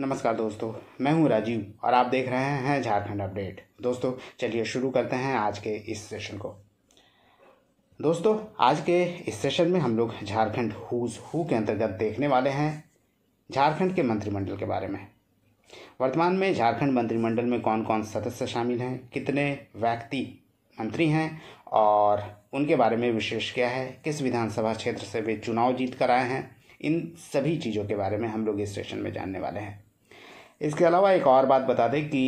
नमस्कार दोस्तों मैं हूं राजीव और आप देख रहे हैं झारखंड अपडेट दोस्तों चलिए शुरू करते हैं आज के इस सेशन को दोस्तों आज के इस सेशन में हम लोग झारखंड हुज हु के अंतर्गत देखने वाले हैं झारखंड के मंत्रिमंडल के बारे में वर्तमान में झारखंड मंत्रिमंडल में कौन कौन सदस्य शामिल हैं कितने व्यक्ति मंत्री हैं और उनके बारे में विशेष क्या है किस विधानसभा क्षेत्र से वे चुनाव जीत कर आए हैं इन सभी चीज़ों के बारे में हम लोग इस सेशन में जानने वाले हैं इसके अलावा एक और बात बता दें कि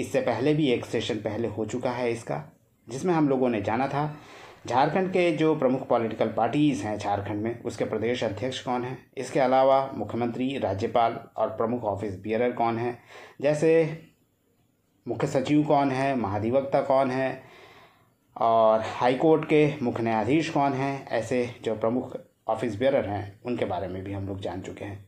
इससे पहले भी एक सेशन पहले हो चुका है इसका जिसमें हम लोगों ने जाना था झारखंड के जो प्रमुख पॉलिटिकल पार्टीज़ हैं झारखंड में उसके प्रदेश अध्यक्ष कौन हैं इसके अलावा मुख्यमंत्री राज्यपाल और प्रमुख ऑफिस बियरर कौन हैं जैसे मुख्य सचिव कौन है महाधिवक्ता कौन है और हाई कोर्ट के मुख्य न्यायाधीश कौन हैं ऐसे जो प्रमुख ऑफिस बियरर हैं उनके बारे में भी हम लोग जान चुके हैं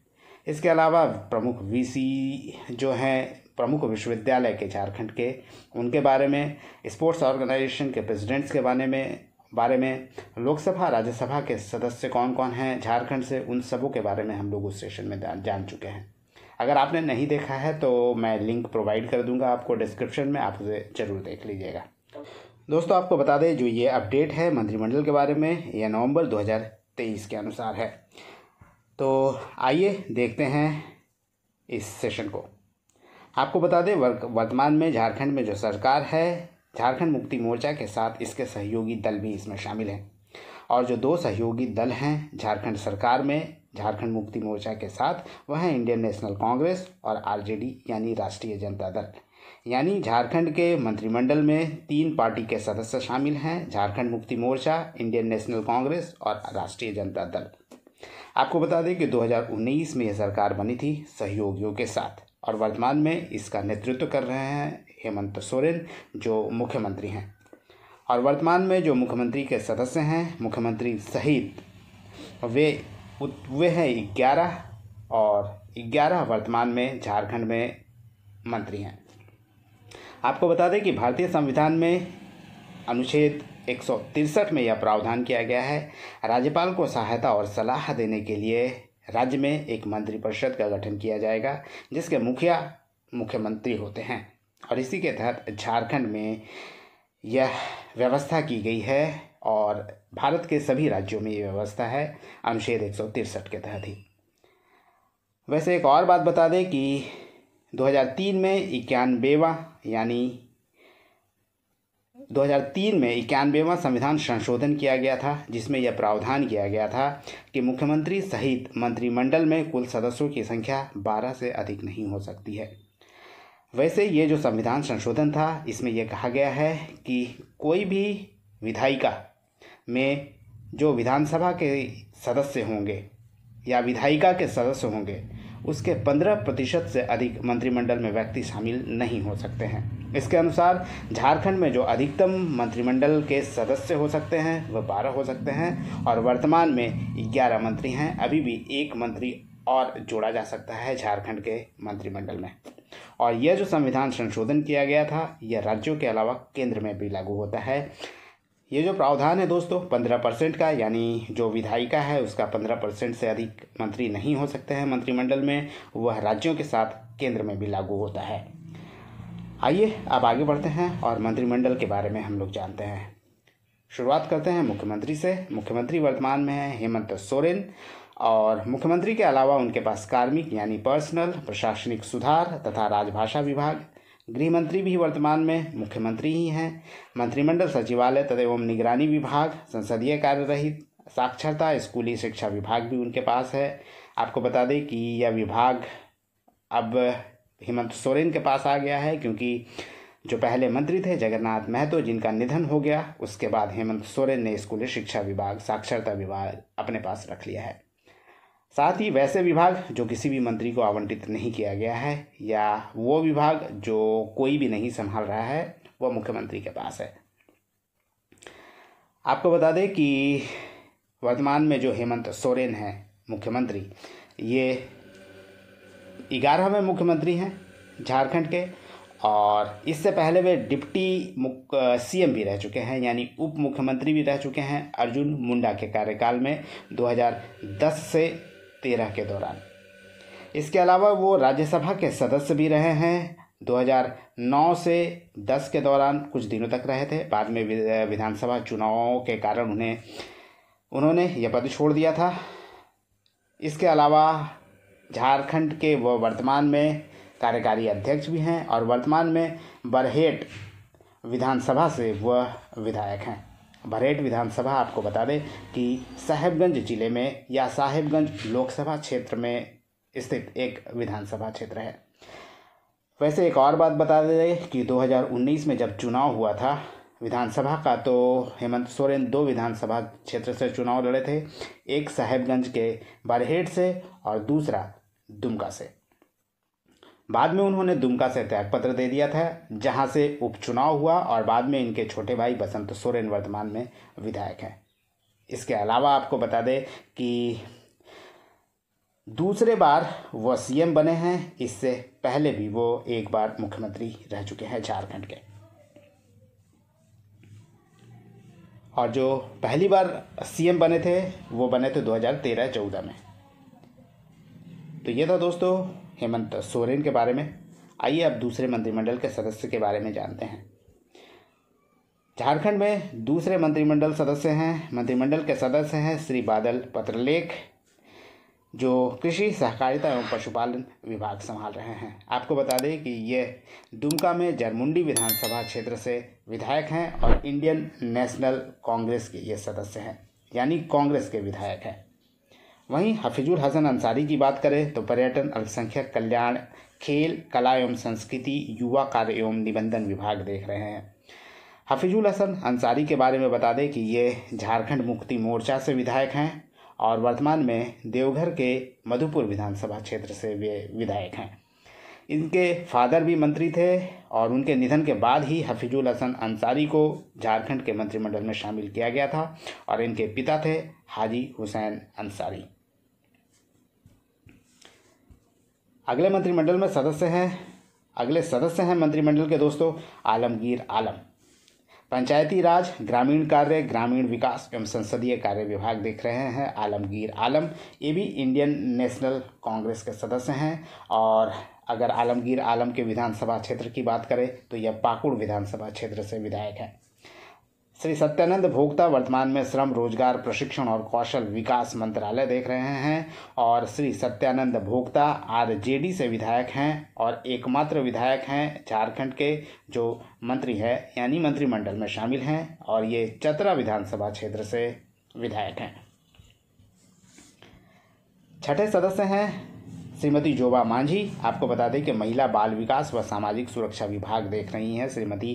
इसके अलावा प्रमुख वीसी जो हैं प्रमुख विश्वविद्यालय के झारखंड के उनके बारे में स्पोर्ट्स ऑर्गेनाइजेशन के प्रेसिडेंट्स के बारे में बारे में लोकसभा राज्यसभा के सदस्य कौन कौन हैं झारखंड से उन सबों के बारे में हम लोग उस सेशन में जान चुके हैं अगर आपने नहीं देखा है तो मैं लिंक प्रोवाइड कर दूंगा आपको डिस्क्रिप्शन में आप उसे ज़रूर देख लीजिएगा दोस्तों आपको बता दें जो ये अपडेट है मंत्रिमंडल के बारे में यह नवंबर 2023 के अनुसार है तो आइए देखते हैं इस सेशन को आपको बता दें वर्तमान में झारखंड में जो सरकार है झारखंड मुक्ति मोर्चा के साथ इसके सहयोगी दल भी इसमें शामिल हैं और जो दो सहयोगी दल हैं झारखंड सरकार में झारखंड मुक्ति मोर्चा के साथ वह हैं इंडियन नेशनल कांग्रेस और आरजेडी यानी राष्ट्रीय जनता दल यानी झारखंड के मंत्रिमंडल में तीन पार्टी के सदस्य शामिल हैं झारखंड मुक्ति मोर्चा इंडियन नेशनल कांग्रेस और राष्ट्रीय जनता दल आपको बता दें कि 2019 में यह सरकार बनी थी सहयोगियों के साथ और वर्तमान में इसका नेतृत्व कर रहे हैं हेमंत सोरेन जो मुख्यमंत्री हैं और वर्तमान में जो मुख्यमंत्री के सदस्य हैं मुख्यमंत्री सहित वे वे हैं ग्यारह और ग्यारह वर्तमान में झारखंड में मंत्री हैं आपको बता दें कि भारतीय संविधान में अनुच्छेद एक में यह प्रावधान किया गया है राज्यपाल को सहायता और सलाह देने के लिए राज्य में एक मंत्रिपरिषद का गठन किया जाएगा जिसके मुखिया मुख्यमंत्री होते हैं और इसी के तहत झारखंड में यह व्यवस्था की गई है और भारत के सभी राज्यों में ये व्यवस्था है अनुच्छेद एक के तहत ही वैसे एक और बात बता दें कि 2003 में इक्यानबेवा यानी 2003 में इक्यानवेवा संविधान संशोधन किया गया था जिसमें यह प्रावधान किया गया था कि मुख्यमंत्री सहित मंत्रिमंडल में कुल सदस्यों की संख्या 12 से अधिक नहीं हो सकती है वैसे ये जो संविधान संशोधन था इसमें यह कहा गया है कि कोई भी विधायिका में जो विधानसभा के सदस्य होंगे या विधायिका के सदस्य होंगे उसके 15 प्रतिशत से अधिक मंत्रिमंडल में व्यक्ति शामिल नहीं हो सकते हैं इसके अनुसार झारखंड में जो अधिकतम मंत्रिमंडल के सदस्य हो सकते हैं वह बारह हो सकते हैं और वर्तमान में ग्यारह मंत्री हैं अभी भी एक मंत्री और जोड़ा जा सकता है झारखंड के मंत्रिमंडल में और यह जो संविधान संशोधन किया गया था यह राज्यों के अलावा केंद्र में भी लागू होता है ये जो प्रावधान है दोस्तों पंद्रह परसेंट का यानी जो विधायिका है उसका पंद्रह परसेंट से अधिक मंत्री नहीं हो सकते हैं मंत्रिमंडल में वह राज्यों के साथ केंद्र में भी लागू होता है आइए अब आगे बढ़ते हैं और मंत्रिमंडल के बारे में हम लोग जानते हैं शुरुआत करते हैं मुख्यमंत्री से मुख्यमंत्री वर्तमान में है हेमंत सोरेन और मुख्यमंत्री के अलावा उनके पास कार्मिक यानी पर्सनल प्रशासनिक सुधार तथा राजभाषा विभाग गृह मंत्री भी वर्तमान में मुख्यमंत्री ही हैं मंत्रिमंडल सचिवालय तथा एवं निगरानी विभाग संसदीय कार्य रहित साक्षरता स्कूली शिक्षा विभाग भी उनके पास है आपको बता दें कि यह विभाग अब हेमंत सोरेन के पास आ गया है क्योंकि जो पहले मंत्री थे जगन्नाथ महतो जिनका निधन हो गया उसके बाद हेमंत सोरेन ने स्कूली शिक्षा विभाग साक्षरता विभाग अपने पास रख लिया है साथ ही वैसे विभाग जो किसी भी मंत्री को आवंटित नहीं किया गया है या वो विभाग जो कोई भी नहीं संभाल रहा है वह मुख्यमंत्री के पास है आपको बता दें कि वर्तमान में जो हेमंत सोरेन हैं मुख्यमंत्री ये ग्यारहवें मुख्यमंत्री हैं झारखंड के और इससे पहले वे डिप्टी सीएम भी रह चुके हैं यानी उप मुख्यमंत्री भी रह चुके हैं अर्जुन मुंडा के कार्यकाल में 2010 से तेरह के दौरान इसके अलावा वो राज्यसभा के सदस्य भी रहे हैं 2009 से 10 के दौरान कुछ दिनों तक रहे थे बाद में विधानसभा चुनावों के कारण उन्हें उन्होंने यह पद छोड़ दिया था इसके अलावा झारखंड के वो वर्तमान में कार्यकारी अध्यक्ष भी हैं और वर्तमान में बरहेट विधानसभा से वह विधायक हैं भरेट विधानसभा आपको बता दें कि साहेबगंज जिले में या साहेबगंज लोकसभा क्षेत्र में स्थित एक विधानसभा क्षेत्र है वैसे एक और बात बता दें कि 2019 में जब चुनाव हुआ था विधानसभा का तो हेमंत सोरेन दो विधानसभा क्षेत्र से चुनाव लड़े थे एक साहेबगंज के बरहेट से और दूसरा दुमका से बाद में उन्होंने दुमका से त्यागपत्र दे दिया था जहां से उपचुनाव हुआ और बाद में इनके छोटे भाई बसंत सोरेन वर्तमान में विधायक हैं इसके अलावा आपको बता दें कि दूसरे बार वह सीएम बने हैं इससे पहले भी वो एक बार मुख्यमंत्री रह चुके हैं झारखंड के और जो पहली बार सीएम बने थे वो बने थे 2013-14 में तो ये था दोस्तों हेमंत सोरेन के बारे में आइए अब दूसरे मंत्रिमंडल के सदस्य के बारे में जानते हैं झारखंड में दूसरे मंत्रिमंडल सदस्य हैं मंत्रिमंडल के सदस्य हैं श्री बादल पत्रलेख जो कृषि सहकारिता एवं पशुपालन विभाग संभाल रहे हैं आपको बता दें कि ये दुमका में जरमुंडी विधानसभा क्षेत्र से विधायक हैं और इंडियन नेशनल कांग्रेस के ये सदस्य हैं यानी कांग्रेस के विधायक हैं वहीं हफिजुल हसन अंसारी की बात करें तो पर्यटन अल्पसंख्यक कल्याण खेल कला एवं संस्कृति युवा कार्य एवं निबंधन विभाग देख रहे हैं हफिजुल हसन अंसारी के बारे में बता दें कि ये झारखंड मुक्ति मोर्चा से विधायक हैं और वर्तमान में देवघर के मधुपुर विधानसभा क्षेत्र से वे विधायक हैं इनके फादर भी मंत्री थे और उनके निधन के बाद ही हफिजुल हसन अंसारी को झारखंड के मंत्रिमंडल में शामिल किया गया था और इनके पिता थे हाजी हुसैन अंसारी अगले मंत्रिमंडल में सदस्य हैं अगले सदस्य हैं मंत्रिमंडल के दोस्तों आलमगीर आलम पंचायती राज ग्रामीण कार्य ग्रामीण विकास एवं संसदीय कार्य विभाग देख रहे हैं आलमगीर आलम ये भी इंडियन नेशनल कांग्रेस के सदस्य हैं और अगर आलमगीर आलम के विधानसभा क्षेत्र की बात करें तो यह पाकुड़ विधानसभा क्षेत्र से विधायक हैं श्री सत्यानंद भोक्ता वर्तमान में श्रम रोजगार प्रशिक्षण और कौशल विकास मंत्रालय देख रहे हैं और श्री सत्यानंद भोक्ता आर जे से विधायक हैं और एकमात्र विधायक हैं झारखंड के जो मंत्री है यानी मंत्रिमंडल में शामिल हैं और ये चतरा विधानसभा क्षेत्र से विधायक हैं छठे सदस्य हैं श्रीमती जोबा मांझी आपको बता दें कि महिला बाल विकास व सामाजिक सुरक्षा विभाग देख रही हैं श्रीमती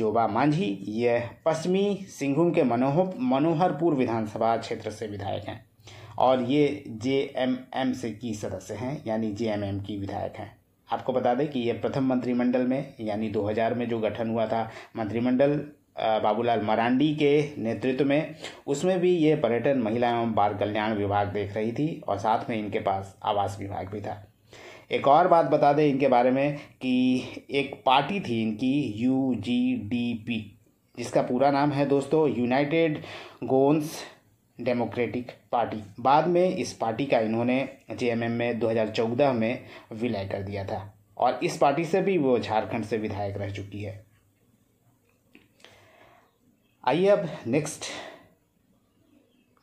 जोबा मांझी यह पश्चिमी सिंहभूम के मनोह मनोहरपुर विधानसभा क्षेत्र से विधायक हैं और ये जे एम एम से की सदस्य हैं यानी जे एम एम की विधायक हैं आपको बता दें कि यह प्रथम मंत्रिमंडल में यानी 2000 में जो गठन हुआ था मंत्रिमंडल बाबूलाल मरांडी के नेतृत्व में उसमें भी ये पर्यटन महिला एवं बाल कल्याण विभाग देख रही थी और साथ में इनके पास आवास विभाग भी था एक और बात बता दें इनके बारे में कि एक पार्टी थी इनकी यू जी डी पी जिसका पूरा नाम है दोस्तों यूनाइटेड गोन्स डेमोक्रेटिक पार्टी बाद में इस पार्टी का इन्होंने एम में 2014 में विलय कर दिया था और इस पार्टी से भी वो झारखंड से विधायक रह चुकी है आइए अब नेक्स्ट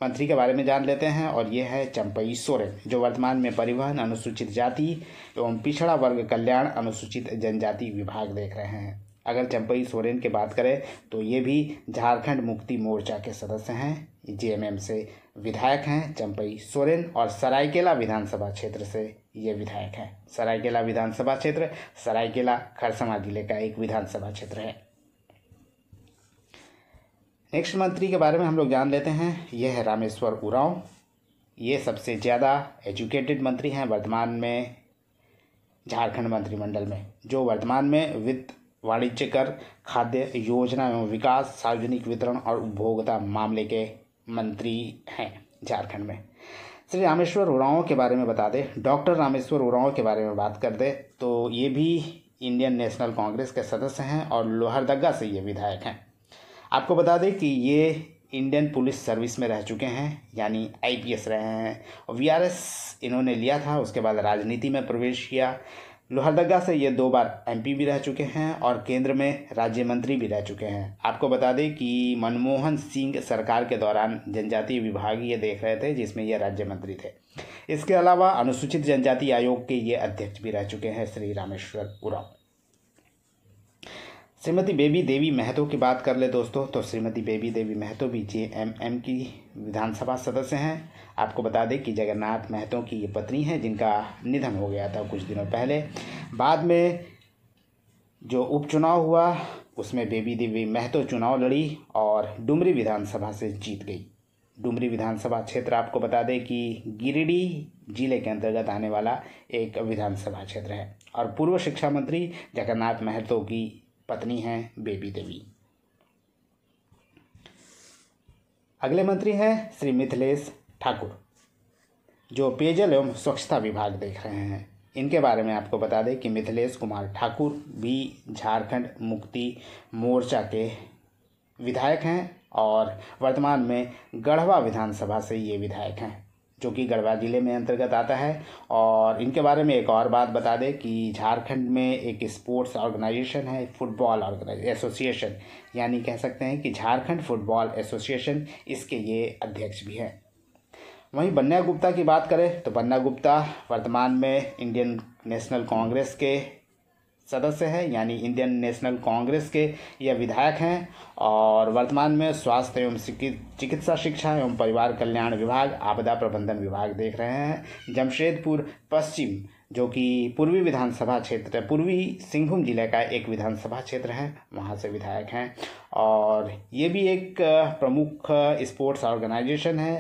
मंत्री के बारे में जान लेते हैं और ये है चंपई सोरेन जो वर्तमान में परिवहन अनुसूचित जाति एवं पिछड़ा वर्ग कल्याण अनुसूचित जनजाति विभाग देख रहे हैं अगर चंपई सोरेन की बात करें तो ये भी झारखंड मुक्ति मोर्चा के सदस्य हैं एम से विधायक हैं चंपई सोरेन और सरायकेला विधानसभा क्षेत्र से ये विधायक हैं सरायकेला विधानसभा क्षेत्र सरायकेला खरसमा जिले का एक विधानसभा क्षेत्र है नेक्स्ट मंत्री के बारे में हम लोग जान लेते हैं यह है रामेश्वर उरांव ये सबसे ज़्यादा एजुकेटेड मंत्री हैं वर्तमान में झारखंड मंत्रिमंडल में जो वर्तमान में वित्त वाणिज्य कर खाद्य योजना एवं विकास सार्वजनिक वितरण और उपभोक्ता मामले के मंत्री हैं झारखंड में श्री रामेश्वर उरांव के बारे में बता दें डॉक्टर रामेश्वर उरांव के बारे में बात कर दे तो ये भी इंडियन नेशनल कांग्रेस के सदस्य हैं और लोहरदगा से ये विधायक हैं आपको बता दें कि ये इंडियन पुलिस सर्विस में रह चुके हैं यानी आईपीएस रहे हैं और वीआरएस इन्होंने लिया था उसके बाद राजनीति में प्रवेश किया लोहरदगा से ये दो बार एमपी भी रह चुके हैं और केंद्र में राज्य मंत्री भी रह चुके हैं आपको बता दें कि मनमोहन सिंह सरकार के दौरान जनजातीय विभाग ये देख रहे थे जिसमें ये राज्य मंत्री थे इसके अलावा अनुसूचित जनजाति आयोग के ये अध्यक्ष भी रह चुके हैं श्री रामेश्वर उराव श्रीमती बेबी देवी महतो की बात कर ले दोस्तों तो श्रीमती बेबी देवी महतो भी जे एम एम की विधानसभा सदस्य हैं आपको बता दें कि जगन्नाथ महतो की ये पत्नी हैं जिनका निधन हो गया था कुछ दिनों पहले बाद में जो उपचुनाव हुआ उसमें बेबी देवी महतो चुनाव लड़ी और डुमरी विधानसभा से जीत गई डुमरी विधानसभा क्षेत्र आपको बता दें कि गिरिडीह जिले के अंतर्गत आने वाला एक विधानसभा क्षेत्र है और पूर्व शिक्षा मंत्री जगन्नाथ महतो की पत्नी हैं बेबी देवी अगले मंत्री हैं श्री मिथिलेश ठाकुर जो पेयजल एवं स्वच्छता विभाग देख रहे हैं इनके बारे में आपको बता दें कि मिथिलेश कुमार ठाकुर भी झारखंड मुक्ति मोर्चा के विधायक हैं और वर्तमान में गढ़वा विधानसभा से ये विधायक हैं जो कि गढ़वा ज़िले में अंतर्गत आता है और इनके बारे में एक और बात बता दें कि झारखंड में एक स्पोर्ट्स ऑर्गेनाइजेशन है फुटबॉल ऑर्गेनाइज एसोसिएशन यानी कह सकते हैं कि झारखंड फुटबॉल एसोसिएशन इसके ये अध्यक्ष भी हैं वहीं बन्ना गुप्ता की बात करें तो बन्ना गुप्ता वर्तमान में इंडियन नेशनल कांग्रेस के सदस्य हैं यानी इंडियन नेशनल कांग्रेस के यह विधायक हैं और वर्तमान में स्वास्थ्य एवं चिकित्सा शिक्षा एवं परिवार कल्याण विभाग आपदा प्रबंधन विभाग देख रहे हैं जमशेदपुर पश्चिम जो कि पूर्वी विधानसभा क्षेत्र पूर्वी सिंहभूम जिले का एक विधानसभा क्षेत्र है वहाँ से विधायक हैं और ये भी एक प्रमुख स्पोर्ट्स ऑर्गेनाइजेशन है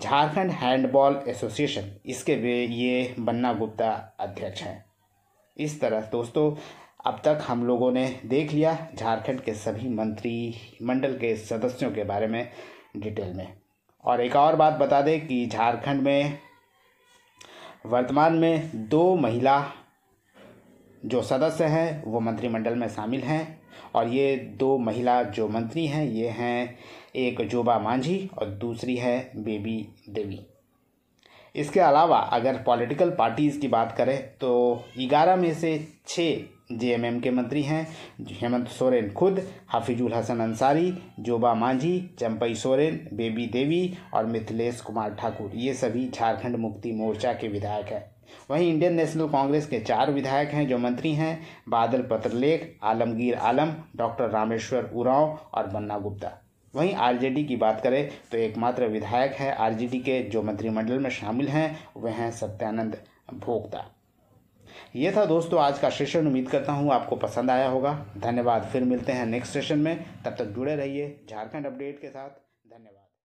झारखंड हैंडबॉल एसोसिएशन इसके ये बन्ना गुप्ता अध्यक्ष हैं इस तरह दोस्तों अब तक हम लोगों ने देख लिया झारखंड के सभी मंत्री मंडल के सदस्यों के बारे में डिटेल में और एक और बात बता दें कि झारखंड में वर्तमान में दो महिला जो सदस्य हैं वो मंत्रिमंडल में शामिल हैं और ये दो महिला जो मंत्री हैं ये हैं एक जोबा मांझी और दूसरी है बेबी देवी इसके अलावा अगर पॉलिटिकल पार्टीज़ की बात करें तो ग्यारह में से छः जेएमएम के मंत्री हैं हेमंत सोरेन खुद हाफिजुल हसन अंसारी जोबा मांझी चंपई सोरेन बेबी देवी और मिथिलेश कुमार ठाकुर ये सभी झारखंड मुक्ति मोर्चा के विधायक हैं वहीं इंडियन नेशनल कांग्रेस के चार विधायक हैं जो मंत्री हैं बादल पत्रलेख आलमगीर आलम डॉक्टर रामेश्वर उरांव और बन्ना गुप्ता वहीं आरजेडी की बात करें तो एकमात्र विधायक है आरजेडी के जो मंत्रिमंडल में शामिल हैं वह हैं सत्यानंद भोक्ता ये था दोस्तों आज का सेशन उम्मीद करता हूँ आपको पसंद आया होगा धन्यवाद फिर मिलते हैं नेक्स्ट सेशन में तब तक जुड़े रहिए झारखंड अपडेट के साथ